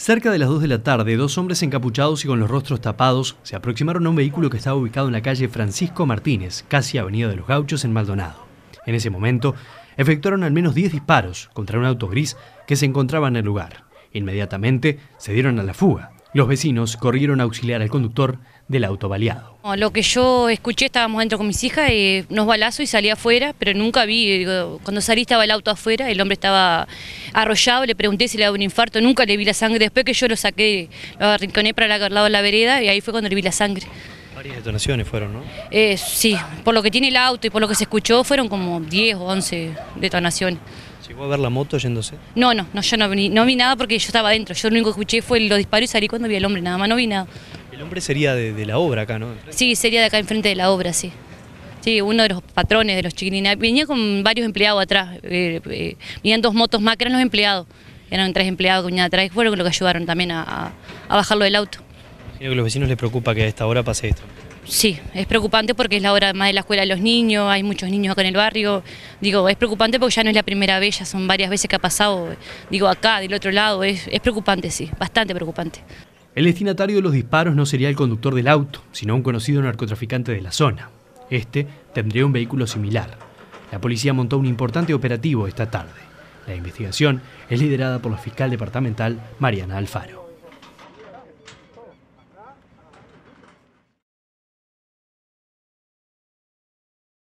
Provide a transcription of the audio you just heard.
Cerca de las 2 de la tarde, dos hombres encapuchados y con los rostros tapados se aproximaron a un vehículo que estaba ubicado en la calle Francisco Martínez, casi Avenida de los Gauchos, en Maldonado. En ese momento, efectuaron al menos 10 disparos contra un auto gris que se encontraba en el lugar. Inmediatamente se dieron a la fuga. Los vecinos corrieron a auxiliar al conductor del auto baleado. Lo que yo escuché, estábamos dentro con mis hijas, y eh, nos balazo y salí afuera, pero nunca vi, cuando salí estaba el auto afuera, el hombre estaba arrollado, le pregunté si le daba un infarto, nunca le vi la sangre, después que yo lo saqué, lo arrinconé para el lado de la vereda y ahí fue cuando le vi la sangre. Varias detonaciones fueron, ¿no? Eh, sí, por lo que tiene el auto y por lo que se escuchó fueron como 10 o 11 detonaciones. ¿Llegó a ver la moto yéndose? No, no, yo no vi, nada porque yo estaba adentro. Yo lo único que escuché fue los disparos y salí cuando vi al hombre, nada más no vi nada. El hombre sería de, la obra acá, ¿no? Sí, sería de acá enfrente de la obra, sí. Sí, uno de los patrones de los chiquilines. Venía con varios empleados atrás. Eh, eh dos motos más que eran los empleados. Eran tres empleados que venían atrás fueron los que ayudaron también a bajarlo del auto. Creo que a los vecinos les preocupa que a esta hora pase esto. Sí, es preocupante porque es la hora más de la escuela de los niños, hay muchos niños acá en el barrio. Digo, es preocupante porque ya no es la primera vez, ya son varias veces que ha pasado, digo, acá, del otro lado. Es, es preocupante, sí, bastante preocupante. El destinatario de los disparos no sería el conductor del auto, sino un conocido narcotraficante de la zona. Este tendría un vehículo similar. La policía montó un importante operativo esta tarde. La investigación es liderada por la fiscal departamental Mariana Alfaro.